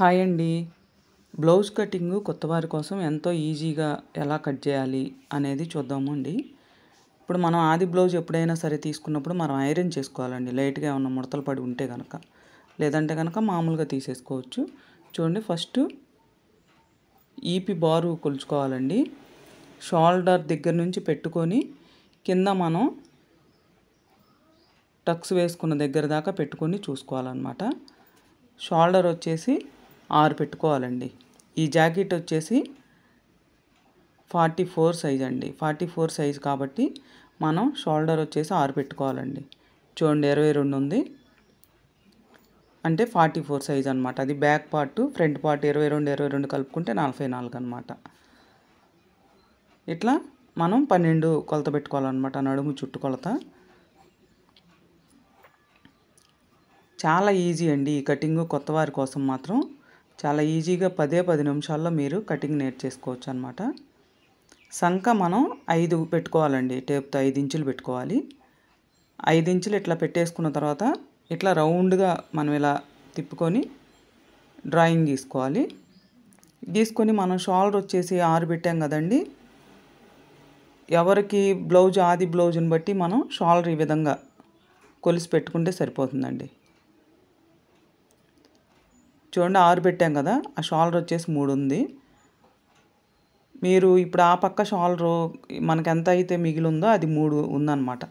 hi అండి blouse cutting కొత్త వారి కోసం ఎంతో ఈజీగా ఎలా కట్ చేయాలి అనేది చూద్దాము అండి ఇప్పుడు మనం ఆది బ్లౌజ్ ఎప్పుడైనా సరే తీసుకున్నప్పుడు మనం ఐరన్ చేసుకోవాలండి లైట్గా ఏమన్నా ముడతలు పడి ఉంటే కనుక లేదంటే కనుక మామూలుగా తీసేసుకోవచ్చు చూడండి ఫస్ట్ ఈపి బారు కొలుచుకోవాలండి షోల్డర్ దగ్గర నుంచి పెట్టుకొని కింద మనం టక్స్ వేసుకున్న దగ్గర దాకా పెట్టుకొని చూసుకోవాలన్నమాట షోల్డర్ వచ్చేసి ఆరు పెట్టుకోవాలండి ఈ జాకెట్ వచ్చేసి ఫార్టీ ఫోర్ సైజ్ అండి ఫార్టీ ఫోర్ సైజ్ కాబట్టి మనం షోల్డర్ వచ్చేసి ఆరు పెట్టుకోవాలండి చూడండి ఇరవై రెండు ఉంది అంటే ఫార్టీ ఫోర్ సైజ్ అనమాట అది బ్యాక్ పార్ట్ ఫ్రంట్ పార్ట్ ఇరవై రెండు ఇరవై రెండు కలుపుకుంటే నలభై నాలుగు అనమాట ఇట్లా మనం పన్నెండు కొలత పెట్టుకోవాలన్నమాట నడుము చుట్టు కొలత చాలా ఈజీ అండి ఈ కటింగ్ కొత్త వారి కోసం మాత్రం చాలా ఈజీగా పదే పది నిమిషాల్లో మీరు కటింగ్ నేర్చేసుకోవచ్చు అనమాట సంఖ మనం ఐదు పెట్టుకోవాలండి టేప్తో ఐదు ఇంచులు పెట్టుకోవాలి ఐదు ఇంచులు ఇట్లా పెట్టేసుకున్న తర్వాత ఇట్లా రౌండ్గా మనం ఇలా తిప్పుకొని డ్రాయింగ్ గీసుకోవాలి గీసుకొని మనం షాల్డర్ వచ్చేసి ఆరు పెట్టాం కదండి ఎవరికి బ్లౌజ్ ఆది బ్లౌజ్ని బట్టి మనం షోల్డర్ ఈ విధంగా కొలిసి పెట్టుకుంటే సరిపోతుందండి చూడండి ఆరు పెట్టాం కదా ఆ షాలర్ వచ్చేసి మూడు ఉంది మీరు ఇప్పుడు ఆ పక్క షాల్రు మనకు ఎంత అయితే మిగిలి ఉందో అది మూడు ఉందన్నమాట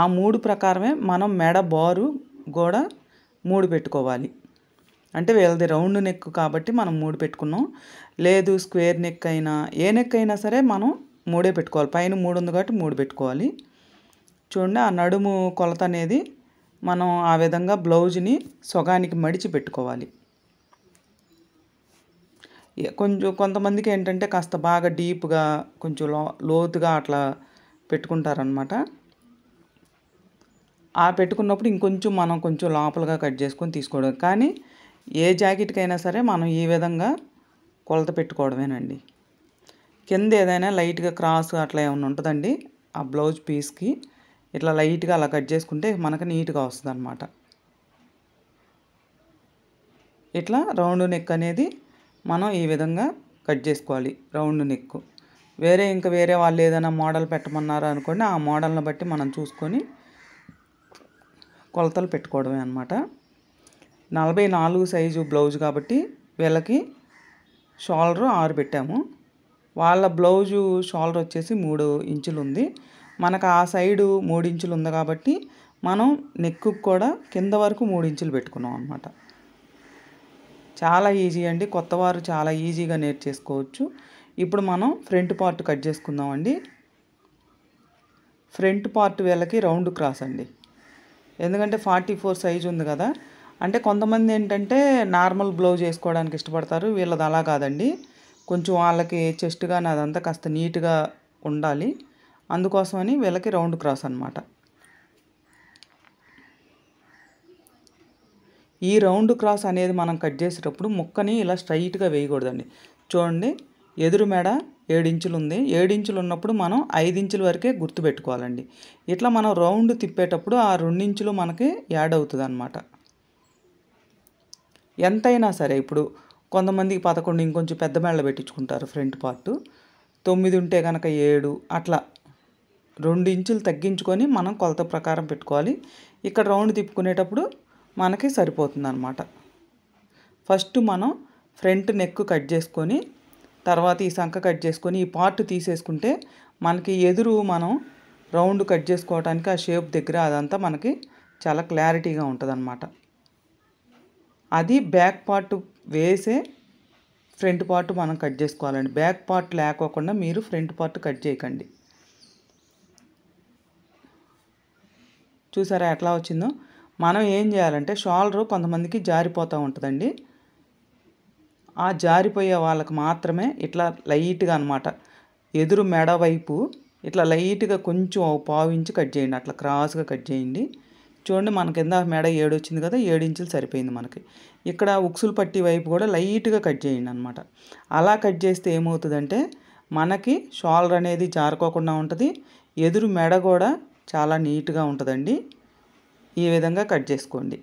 ఆ మూడు ప్రకారమే మనం మెడ బారు కూడా మూడు పెట్టుకోవాలి అంటే వీళ్ళది రౌండ్ నెక్ కాబట్టి మనం మూడు పెట్టుకున్నాం లేదు స్క్వేర్ నెక్ అయినా ఏ నెక్ అయినా సరే మనం మూడే పెట్టుకోవాలి పైన మూడు ఉంది కాబట్టి మూడు పెట్టుకోవాలి చూడండి ఆ నడుము కొలత అనేది మనం ఆ విధంగా బ్లౌజ్ని సొగానికి మడిచి పెట్టుకోవాలి కొంచెం కొంతమందికి ఏంటంటే కాస్త బాగా డీప్గా కొంచెం లో లోతుగా అట్లా పెట్టుకుంటారనమాట ఆ పెట్టుకున్నప్పుడు ఇంకొంచెం మనం కొంచెం లోపలగా కట్ చేసుకొని తీసుకోవడం కానీ ఏ జాకెట్కైనా సరే మనం ఈ విధంగా కొలత పెట్టుకోవడమేనండి కింద ఏదైనా లైట్గా క్రాస్ అట్లా ఏమైనా ఉంటుందండి ఆ బ్లౌజ్ పీస్కి ఇట్లా లైట్గా అలా కట్ చేసుకుంటే మనకు నీట్గా వస్తుంది అనమాట ఇట్లా రౌండ్ నెక్ అనేది మనం ఈ విధంగా కట్ చేసుకోవాలి రౌండ్ నెక్ వేరే ఇంకా వేరే వాళ్ళు ఏదైనా మోడల్ పెట్టమన్నారు అనుకోండి ఆ మోడల్ని బట్టి మనం చూసుకొని కొలతలు పెట్టుకోవడమే అనమాట నలభై నాలుగు సైజు బ్లౌజ్ కాబట్టి వీళ్ళకి షోల్డర్ ఆరు పెట్టాము వాళ్ళ బ్లౌజు షోల్డర్ వచ్చేసి మూడు ఇంచులు ఉంది మనకు ఆ సైడు మూడు ఇంచులు ఉంది కాబట్టి మనం నెక్కు కూడా కింద వరకు మూడు ఇంచులు పెట్టుకున్నాం అనమాట చాలా ఈజీ అండి కొత్తవారు చాలా ఈజీగా నేర్చేసుకోవచ్చు ఇప్పుడు మనం ఫ్రంట్ పార్ట్ కట్ చేసుకుందామండి ఫ్రంట్ పార్ట్ వీళ్ళకి రౌండ్ క్రాస్ అండి ఎందుకంటే ఫార్టీ ఫోర్ సైజ్ ఉంది కదా అంటే కొంతమంది ఏంటంటే నార్మల్ బ్లౌజ్ వేసుకోవడానికి ఇష్టపడతారు వీళ్ళది అలా కాదండి కొంచెం వాళ్ళకి చెస్ట్ కానీ అదంతా కాస్త నీట్గా ఉండాలి అందుకోసమని వీళ్ళకి రౌండ్ క్రాస్ అనమాట ఈ రౌండ్ క్రాస్ అనేది మనం కట్ చేసేటప్పుడు ముక్కని ఇలా స్ట్రైట్గా వేయకూడదండి చూడండి ఎదురు మెడ ఏడించులు ఉంది ఏడించులు ఉన్నప్పుడు మనం ఇంచుల వరకే గుర్తుపెట్టుకోవాలండి ఇట్లా మనం రౌండ్ తిప్పేటప్పుడు ఆ రెండించులు మనకి యాడ్ అవుతుంది అనమాట ఎంతైనా సరే ఇప్పుడు కొంతమందికి పదకొండు ఇంకొంచెం పెద్ద మెళ్ళ పెట్టించుకుంటారు ఫ్రంట్ పార్ట్ తొమ్మిది ఉంటే కనుక ఏడు అట్లా రెండు ఇంచులు తగ్గించుకొని మనం కొలత ప్రకారం పెట్టుకోవాలి ఇక్కడ రౌండ్ తిప్పుకునేటప్పుడు మనకి సరిపోతుంది అనమాట ఫస్ట్ మనం ఫ్రంట్ నెక్ కట్ చేసుకొని తర్వాత ఈ సంఖ కట్ చేసుకొని ఈ పార్ట్ తీసేసుకుంటే మనకి ఎదురు మనం రౌండ్ కట్ చేసుకోవడానికి ఆ షేప్ దగ్గర అదంతా మనకి చాలా క్లారిటీగా ఉంటుందన్నమాట అది బ్యాక్ పార్ట్ వేసే ఫ్రంట్ పార్ట్ మనం కట్ చేసుకోవాలండి బ్యాక్ పార్ట్ లేకోకుండా మీరు ఫ్రంట్ పార్ట్ కట్ చేయకండి చూసారా ఎట్లా వచ్చిందో మనం ఏం చేయాలంటే షోల్డరు కొంతమందికి జారిపోతూ ఉంటుందండి ఆ జారిపోయే వాళ్ళకి మాత్రమే ఇట్లా లైట్గా అనమాట ఎదురు మెడ వైపు ఇట్లా లైట్గా కొంచెం పావు ఇంచు కట్ చేయండి అట్లా క్రాస్గా కట్ చేయండి చూడండి మన కింద మెడ ఏడు వచ్చింది కదా ఏడు ఇంచులు సరిపోయింది మనకి ఇక్కడ ఉక్సులు పట్టి వైపు కూడా లైట్గా కట్ చేయండి అనమాట అలా కట్ చేస్తే ఏమవుతుందంటే మనకి షోల్డర్ అనేది జారుకోకుండా ఉంటుంది ఎదురు మెడ కూడా చాలా నీట్గా ఉంటుందండి ఈ విధంగా కట్ చేసుకోండి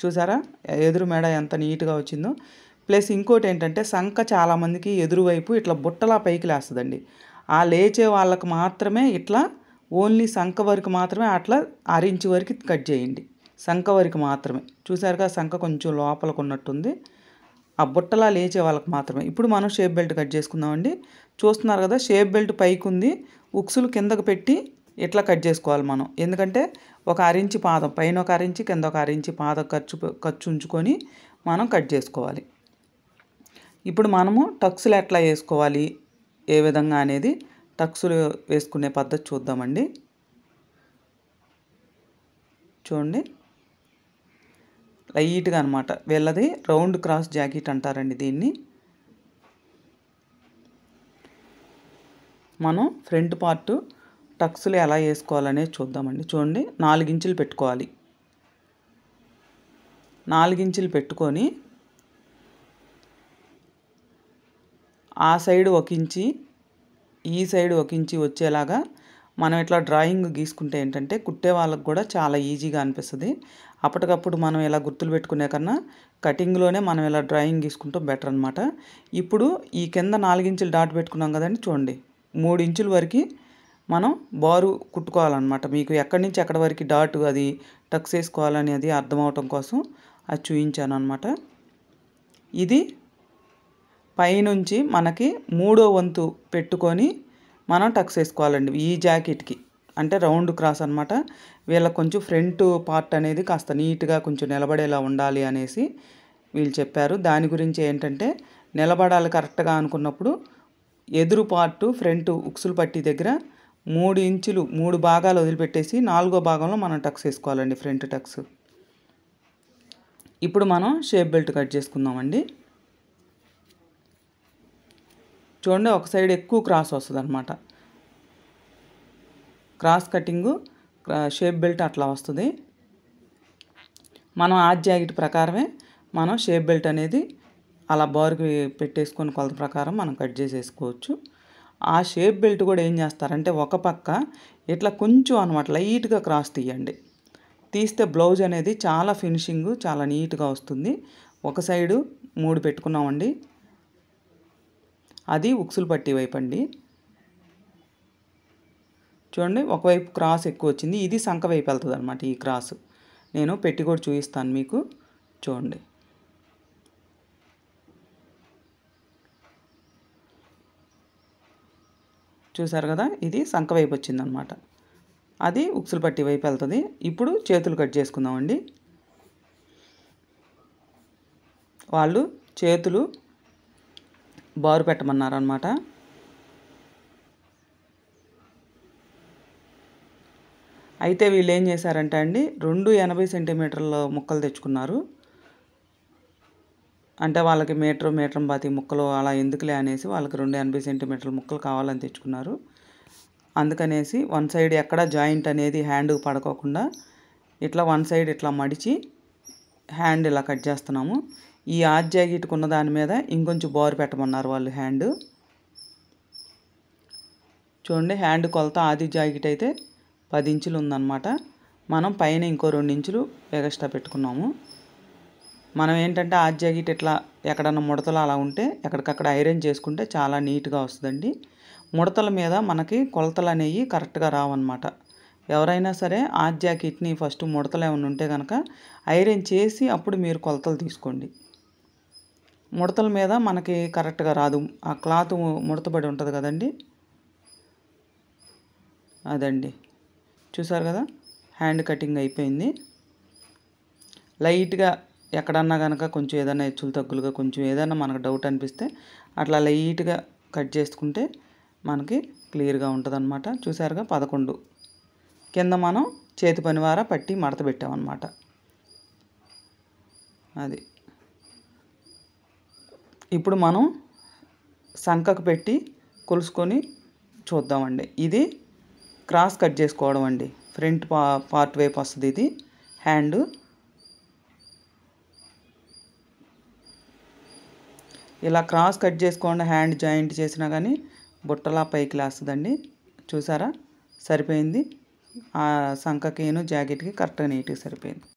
చూసారా ఎదురు మెడ ఎంత నీట్గా వచ్చిందో ప్లస్ ఇంకోటి ఏంటంటే సంఖ చాలామందికి ఎదురువైపు ఇట్లా బుట్టలా పైకి లేస్తుందండి ఆ లేచే వాళ్ళకు మాత్రమే ఇట్లా ఓన్లీ సంఖ వరకు మాత్రమే అట్లా అరించి వరకు కట్ చేయండి సంఖ వరకు మాత్రమే చూసారుగా సంఖ కొంచెం లోపలకు ఉన్నట్టుంది ఆ బుట్టలా లేచే వాళ్ళకి మాత్రమే ఇప్పుడు మనం షేప్ బెల్ట్ కట్ చేసుకుందామండి చూస్తున్నారు కదా షేప్ బెల్ట్ పైకి ఉంది ఉక్సులు కిందకు పెట్టి ఇట్లా కట్ చేసుకోవాలి మనం ఎందుకంటే ఒక అరించి పాదం పైన ఒక అరించి కింద ఒక అరించి పాదం ఖర్చు ఖర్చు ఉంచుకొని మనం కట్ చేసుకోవాలి ఇప్పుడు మనము టక్సులు ఎట్లా వేసుకోవాలి ఏ విధంగా అనేది టక్సులు వేసుకునే పద్ధతి చూద్దామండి చూడండి లైట్గా అనమాట వీళ్ళది రౌండ్ క్రాస్ జాకెట్ అంటారండి దీన్ని మనం ఫ్రంట్ పార్ట్ టక్స్లు ఎలా వేసుకోవాలనేది చూద్దామండి చూడండి నాలుగించులు పెట్టుకోవాలి నాలుగించులు పెట్టుకొని ఆ సైడ్ ఒక ఇంచి ఈ సైడ్ ఒక ఇంచి వచ్చేలాగా మనం ఇట్లా డ్రాయింగ్ గీసుకుంటే ఏంటంటే కుట్టే వాళ్ళకు కూడా చాలా ఈజీగా అనిపిస్తుంది అప్పటికప్పుడు మనం ఇలా గుర్తులు పెట్టుకునే కన్నా కటింగ్లోనే మనం ఇలా డ్రాయింగ్ గీసుకుంటాం బెటర్ అనమాట ఇప్పుడు ఈ కింద నాలుగించులు డాట్ పెట్టుకున్నాం కదండి చూడండి మూడు ఇంచుల వరకు మనం బారు కుట్టుకోవాలన్నమాట మీకు ఎక్కడి నుంచి ఎక్కడి వరకు డాట్ అది టక్స్ వేసుకోవాలని అది అర్థం అవటం కోసం అది చూపించాను అనమాట ఇది పైనుంచి మనకి మూడో వంతు పెట్టుకొని మనం టక్స్ వేసుకోవాలండి ఈ జాకెట్కి అంటే రౌండ్ క్రాస్ అనమాట వీళ్ళకి కొంచెం ఫ్రంట్ పార్ట్ అనేది కాస్త నీట్గా కొంచెం నిలబడేలా ఉండాలి అనేసి వీళ్ళు చెప్పారు దాని గురించి ఏంటంటే నిలబడాలి కరెక్ట్గా అనుకున్నప్పుడు ఎదురు పార్టు ఫ్రంట్ ఉక్సులు పట్టి దగ్గర మూడు ఇంచులు మూడు భాగాలు వదిలిపెట్టేసి నాలుగో భాగంలో మనం టక్స్ వేసుకోవాలండి ఫ్రంట్ టక్స్ ఇప్పుడు మనం షేప్ బెల్ట్ కట్ చేసుకుందామండి చూడండి ఒక సైడ్ ఎక్కువ క్రాస్ వస్తుంది అనమాట క్రాస్ కటింగు షేప్ బెల్ట్ అట్లా వస్తుంది మనం ఆ జాకెట్ ప్రకారమే మనం షేప్ బెల్ట్ అనేది అలా బార్కి పెట్టేసుకొని కొలత ప్రకారం మనం కట్ చేసేసుకోవచ్చు ఆ షేప్ బెల్ట్ కూడా ఏం చేస్తారంటే ఒక పక్క ఇట్లా కొంచెం అనమాట లైట్గా క్రాస్ తీయండి తీస్తే బ్లౌజ్ అనేది చాలా ఫినిషింగ్ చాలా నీట్గా వస్తుంది ఒక సైడు మూడు పెట్టుకున్నామండి అది ఉక్సులు పట్టి వైపు అండి చూడండి ఒకవైపు క్రాస్ ఎక్కువ వచ్చింది ఇది సంఖ వైపు వెళ్తుంది అనమాట ఈ క్రాస్ నేను పెట్టి కూడా చూపిస్తాను మీకు చూడండి చూసారు కదా ఇది సంక వైపు వచ్చిందనమాట అది ఉక్సులు పట్టి వైపు వెళ్తుంది ఇప్పుడు చేతులు కట్ చేసుకుందామండి వాళ్ళు చేతులు బారు పెట్టమన్నారు అనమాట అయితే వీళ్ళు ఏం చేశారంటే అండి రెండు ఎనభై సెంటీమీటర్ల ముక్కలు తెచ్చుకున్నారు అంటే వాళ్ళకి మీటర్ మీటర్ పాతి ముక్కలు అలా ఎందుకులే అనేసి వాళ్ళకి రెండు ఎనభై సెంటీమీటర్ల ముక్కలు కావాలని తెచ్చుకున్నారు అందుకనేసి వన్ సైడ్ ఎక్కడ జాయింట్ అనేది హ్యాండ్ పడుకోకుండా ఇట్లా వన్ సైడ్ ఇట్లా మడిచి హ్యాండ్ ఇలా కట్ చేస్తున్నాము ఈ ఆర్ట్ ఉన్న దాని మీద ఇంకొంచెం బోర్ పెట్టమన్నారు వాళ్ళు హ్యాండ్ చూడండి హ్యాండ్ కొలత ఆది జాకెట్ అయితే పది ఇంచులు ఉందన్నమాట మనం పైన ఇంకో రెండు ఇంచులు ఎగస్ట్రా పెట్టుకున్నాము మనం ఏంటంటే ఆజ్యాగిట్ ఇట్లా ఎక్కడన్నా ముడతలు అలా ఉంటే ఎక్కడికక్కడ ఐరన్ చేసుకుంటే చాలా నీట్గా వస్తుందండి ముడతల మీద మనకి కొలతలు అనేవి కరెక్ట్గా రావన్నమాట ఎవరైనా సరే ఆ జాకెట్ని ఫస్ట్ ముడతలు ఏమైనా ఉంటే కనుక ఐరన్ చేసి అప్పుడు మీరు కొలతలు తీసుకోండి ముడతల మీద మనకి కరెక్ట్గా రాదు ఆ క్లాత్ ముడతబడి ఉంటుంది కదండి అదండి చూసారు కదా హ్యాండ్ కటింగ్ అయిపోయింది లైట్గా ఎక్కడన్నా కనుక కొంచెం ఏదైనా హెచ్చులు తగ్గులుగా కొంచెం ఏదైనా మనకు డౌట్ అనిపిస్తే అట్లా లైట్గా కట్ చేసుకుంటే మనకి క్లియర్గా ఉంటుంది అనమాట చూసారుగా పదకొండు కింద మనం చేతి పనివార పట్టి మడత పెట్టామన్నమాట అది ఇప్పుడు మనం సంకకు పెట్టి కొలుసుకొని చూద్దామండి ఇది క్రాస్ కట్ చేసుకోవడం అండి ఫ్రంట్ పా పార్ట్ వైపు వస్తుంది ఇది హ్యాండ్ ఇలా క్రాస్ కట్ చేసుకోండి హ్యాండ్ జాయింట్ చేసినా కానీ బుట్టలా పైకి లేస్తుందండి చూసారా సరిపోయింది ఆ సంఖకేను జాకెట్కి కరెక్ట్గా నీట్గా సరిపోయింది